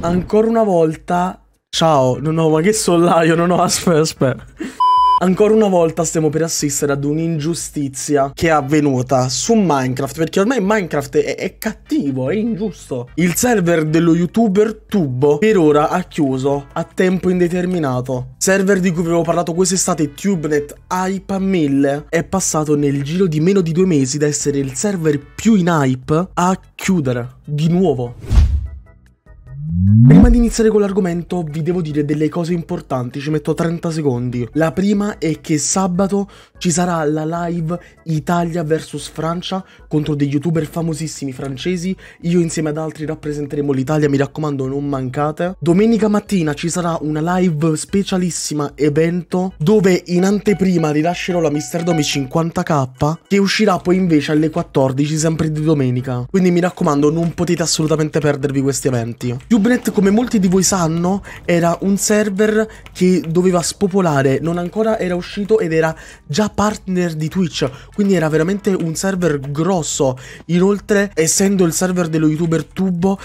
Ancora una volta... Ciao, no no, ma che sollaio, no no, aspetta, aspetta. Ancora una volta stiamo per assistere ad un'ingiustizia che è avvenuta su Minecraft, perché ormai Minecraft è, è, cattivo, è ingiusto. Il server dello youtuber Tubo per ora ha chiuso a tempo indeterminato. Server di cui avevo parlato quest'estate, TubeNet Hype 1000, è passato nel giro di meno di due mesi da essere il server più in hype a chiudere di nuovo. Prima di iniziare con l'argomento vi devo dire delle cose importanti, ci metto 30 secondi. La prima è che sabato ci sarà la live Italia vs Francia contro degli youtuber famosissimi francesi, io insieme ad altri rappresenteremo l'Italia, mi raccomando non mancate. Domenica mattina ci sarà una live specialissima evento dove in anteprima rilascerò la Mister Domi 50k che uscirà poi invece alle 14 sempre di domenica. Quindi mi raccomando non potete assolutamente perdervi questi eventi. Più Ubinet, come molti di voi sanno, era un server che doveva spopolare, non ancora era uscito ed era già partner di Twitch, quindi era veramente un server grosso. Inoltre, essendo il server dello youtuber Tubo,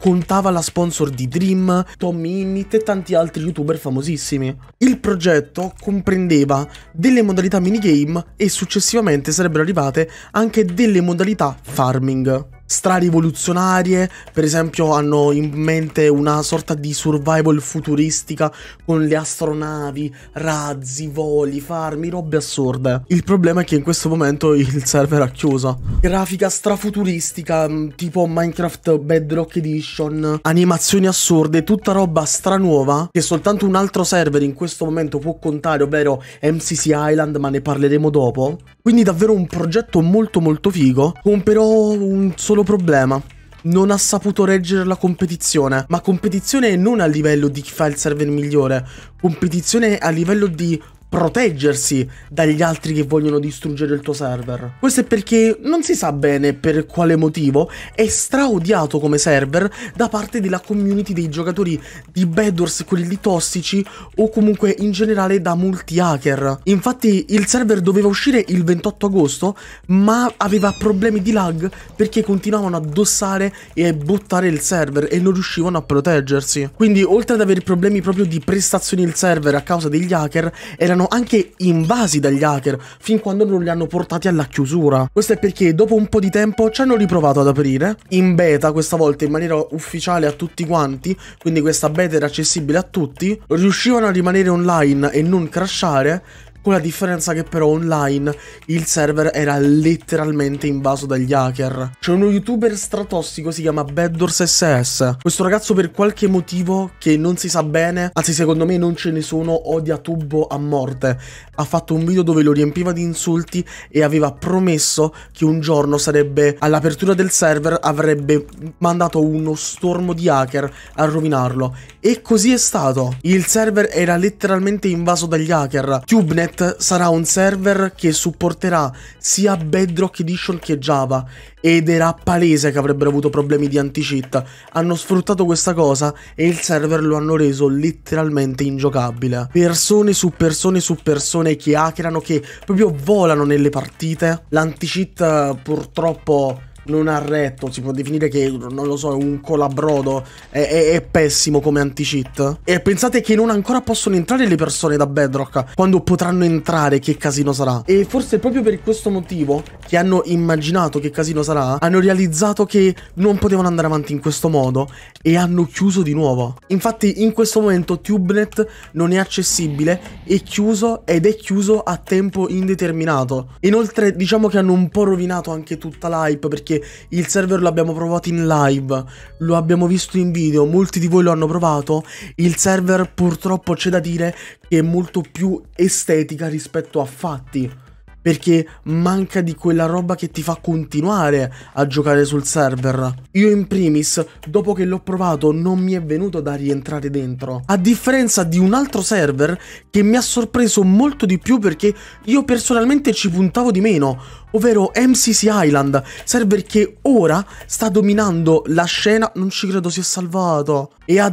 contava la sponsor di Dream, Tommy Innit e tanti altri youtuber famosissimi. Il progetto comprendeva delle modalità minigame e successivamente sarebbero arrivate anche delle modalità farming strarivoluzionarie, per esempio hanno in mente una sorta di survival futuristica con le astronavi, razzi, voli, farmi, robe assurde. Il problema è che in questo momento il server ha chiuso. Grafica strafuturistica, mm, tipo Minecraft Bedrock Edition, animazioni assurde, tutta roba stranuova che soltanto un altro server in questo momento può contare, ovvero MCC Island, ma ne parleremo dopo. Quindi davvero un progetto molto molto figo. Comprerò un solo solo problema non ha saputo reggere la competizione, ma competizione non a livello di chi fa il server migliore, competizione a livello di proteggersi dagli altri che vogliono distruggere il tuo server. Questo è perché non si sa bene per quale motivo è straodiato come server da parte della community dei giocatori di Bedwars, quelli tossici o comunque in generale da molti hacker. Infatti il server doveva uscire il 28 agosto ma aveva problemi di lag perché continuavano a dossare e a buttare il server e non riuscivano a proteggersi. Quindi oltre ad avere problemi proprio di prestazioni il server a causa degli hacker erano vengono anche invasi dagli hacker fin quando non li hanno portati alla chiusura. Questo è perché dopo un po' di tempo ci hanno riprovato ad aprire in beta, questa volta in maniera ufficiale a tutti quanti, quindi questa beta era accessibile a tutti, riuscivano a rimanere online e non crashare con la differenza che però online il server era letteralmente invaso dagli hacker. C'è uno youtuber stratossico, si chiama Beddors SS. Questo ragazzo per qualche motivo che non si sa bene, anzi secondo me non ce ne sono, odia Tubo a morte. Ha fatto un video dove lo riempiva di insulti e aveva promesso che un giorno sarebbe all'apertura del server avrebbe mandato uno stormo di hacker a rovinarlo. E così è stato. Il server era letteralmente invaso dagli hacker. Tubenet React sarà un server che supporterà sia Bedrock Edition che Java ed era palese che avrebbero avuto problemi di anti-cheat. Hanno sfruttato questa cosa e il server lo hanno reso letteralmente ingiocabile. Persone su persone su persone che hackerano, che proprio volano nelle partite. L'anti-cheat purtroppo non ha retto, si può definire che, non lo so, è un colabrodo, è, è, è pessimo come anti-cheat. E pensate che non ancora possono entrare le persone da Bedrock, quando potranno entrare che casino sarà. E forse proprio per questo motivo che hanno immaginato che casino sarà, hanno realizzato che non potevano andare avanti in questo modo e hanno chiuso di nuovo. Infatti in questo momento TubeNet non è accessibile, è chiuso ed è chiuso a tempo indeterminato. Inoltre diciamo che hanno un po' rovinato anche tutta l'hype perché perché il server l'abbiamo provato in live, lo abbiamo visto in video, molti di voi lo hanno provato. Il server purtroppo c'è da dire che è molto più estetica rispetto a fatti perché manca di quella roba che ti fa continuare a giocare sul server. Io in primis, dopo che l'ho provato, non mi è venuto da rientrare dentro. A differenza di un altro server che mi ha sorpreso molto di più perché io personalmente ci puntavo di meno, ovvero MCC Island, server che ora sta dominando la scena... Non ci credo sia salvato. E ha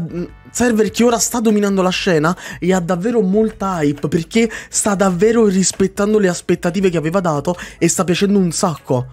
Server che ora sta dominando la scena e ha davvero molta hype perché sta davvero rispettando le aspettative che aveva dato e sta piacendo un sacco.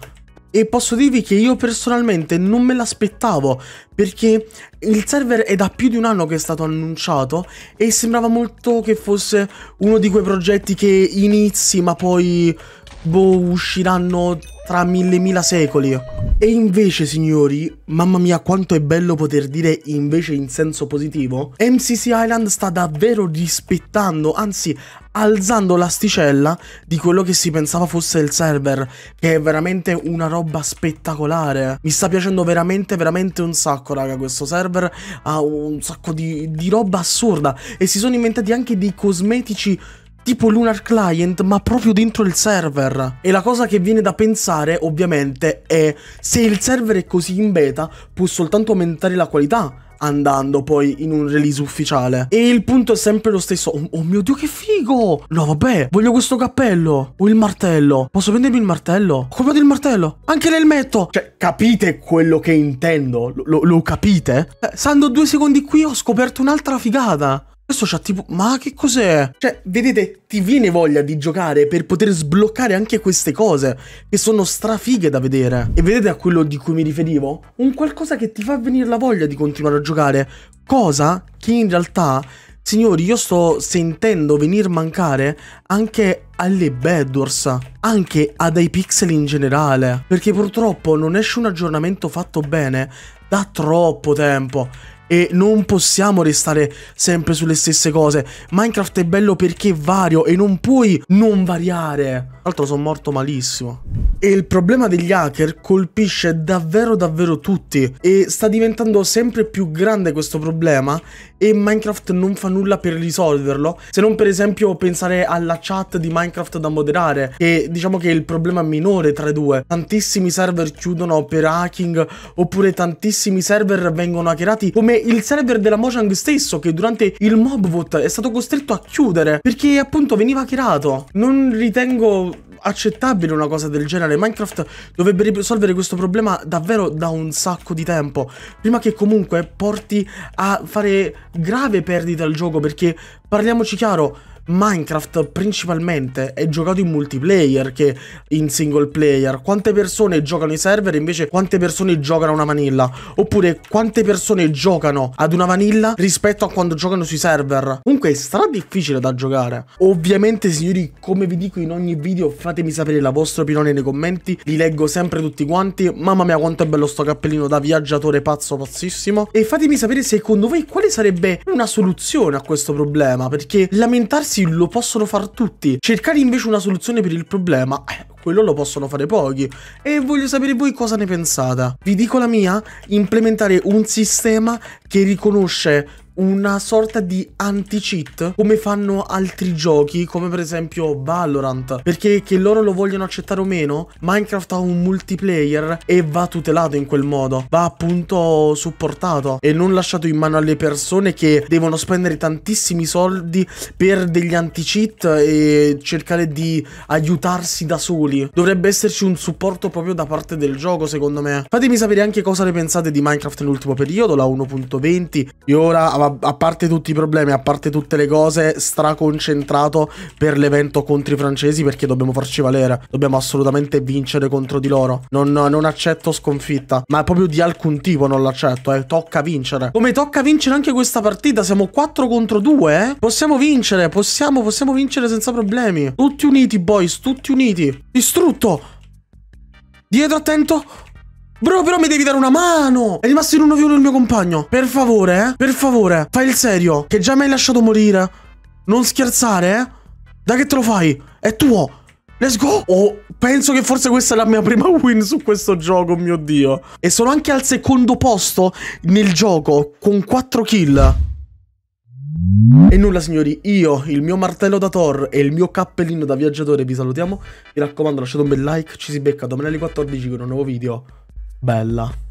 E posso dirvi che io personalmente non me l'aspettavo perché il server è da più di un anno che è stato annunciato e sembrava molto che fosse uno di quei progetti che inizi ma poi boh, usciranno tra mille mila secoli. E invece, signori, mamma mia quanto è bello poter dire invece in senso positivo, MCC Island sta davvero rispettando, anzi alzando l'asticella di quello che si pensava fosse il server, che è veramente una roba spettacolare. Mi sta piacendo veramente, veramente un sacco, raga, questo server ha un sacco di, di roba assurda e si sono inventati anche dei cosmetici tipo Lunar Client, ma proprio dentro il server. E la cosa che viene da pensare, ovviamente, è se il server è così in beta, può soltanto aumentare la qualità andando poi in un release ufficiale. E il punto è sempre lo stesso. Oh, oh, mio dio, che figo! No, vabbè, voglio questo cappello. O il martello. Posso prendermi il martello? Ho Comprate il martello. Anche l'elmetto. Cioè, capite quello che intendo? Lo, lo, lo capite? Eh, stando due secondi qui ho scoperto un'altra figata. Questo c'ha tipo... Ma che cos'è? Cioè, vedete, ti viene voglia di giocare per poter sbloccare anche queste cose, che sono strafighe da vedere. E vedete a quello di cui mi riferivo? Un qualcosa che ti fa venire la voglia di continuare a giocare, cosa che in realtà... Signori, io sto sentendo venir mancare anche alle Bedwars, anche ad dei in generale, perché purtroppo non esce un aggiornamento fatto bene da troppo tempo e non possiamo restare sempre sulle stesse cose. Minecraft è bello perché è vario e non puoi non variare l'altro sono morto malissimo. E il problema degli hacker colpisce davvero davvero tutti e sta diventando sempre più grande questo problema e Minecraft non fa nulla per risolverlo, se non per esempio pensare alla chat di Minecraft da moderare Che diciamo che è il problema minore tra i due. Tantissimi server chiudono per hacking oppure tantissimi server vengono hackerati come il server della Mojang stesso che durante il mob vote è stato costretto a chiudere perché appunto veniva hackerato. Non ritengo accettabile una cosa del genere. Minecraft dovrebbe risolvere questo problema davvero da un sacco di tempo. Prima che comunque porti a fare grave perdita al gioco, perché parliamoci chiaro Minecraft principalmente è giocato in multiplayer che in single player. Quante persone giocano i server invece quante persone giocano a una vanilla? Oppure quante persone giocano ad una vanilla rispetto a quando giocano sui server? Comunque è stra difficile da giocare. Ovviamente signori, come vi dico in ogni video, fatemi sapere la vostra opinione nei commenti. Li leggo sempre tutti quanti. Mamma mia quanto è bello sto cappellino da viaggiatore pazzo pazzissimo. E fatemi sapere secondo voi quale sarebbe una soluzione a questo problema. Perché lamentarsi sì, lo possono fare tutti. Cercare invece una soluzione per il problema, eh, quello lo possono fare pochi. E voglio sapere voi cosa ne pensate. Vi dico la mia, implementare un sistema che riconosce una sorta di anti-cheat come fanno altri giochi come per esempio Valorant perché che loro lo vogliono accettare o meno Minecraft ha un multiplayer e va tutelato in quel modo va appunto supportato e non lasciato in mano alle persone che devono spendere tantissimi soldi per degli anti-cheat e cercare di aiutarsi da soli dovrebbe esserci un supporto proprio da parte del gioco secondo me fatemi sapere anche cosa ne pensate di Minecraft nell'ultimo periodo la 1.20 e ora a parte tutti i problemi, a parte tutte le cose, straconcentrato per l'evento contro i francesi perché dobbiamo farci valere. Dobbiamo assolutamente vincere contro di loro. Non, non accetto sconfitta, ma proprio di alcun tipo non l'accetto, eh. Tocca vincere. Come tocca vincere anche questa partita, siamo 4 contro 2, eh. Possiamo vincere, possiamo, possiamo vincere senza problemi. Tutti uniti, boys, tutti uniti. Distrutto! Dietro, attento! Bro, però mi devi dare una mano! È rimasto in uno v 1 il mio compagno. Per favore, eh? Per favore, fai il serio, che già mi hai lasciato morire. Non scherzare, eh? Dai che te lo fai? È tuo! Let's go! Oh, penso che forse questa è la mia prima win su questo gioco, mio Dio. E sono anche al secondo posto nel gioco, con 4 kill. E nulla signori, io, il mio martello da Thor e il mio cappellino da viaggiatore vi salutiamo. Mi raccomando lasciate un bel like, ci si becca domani alle 14 con un nuovo video bella.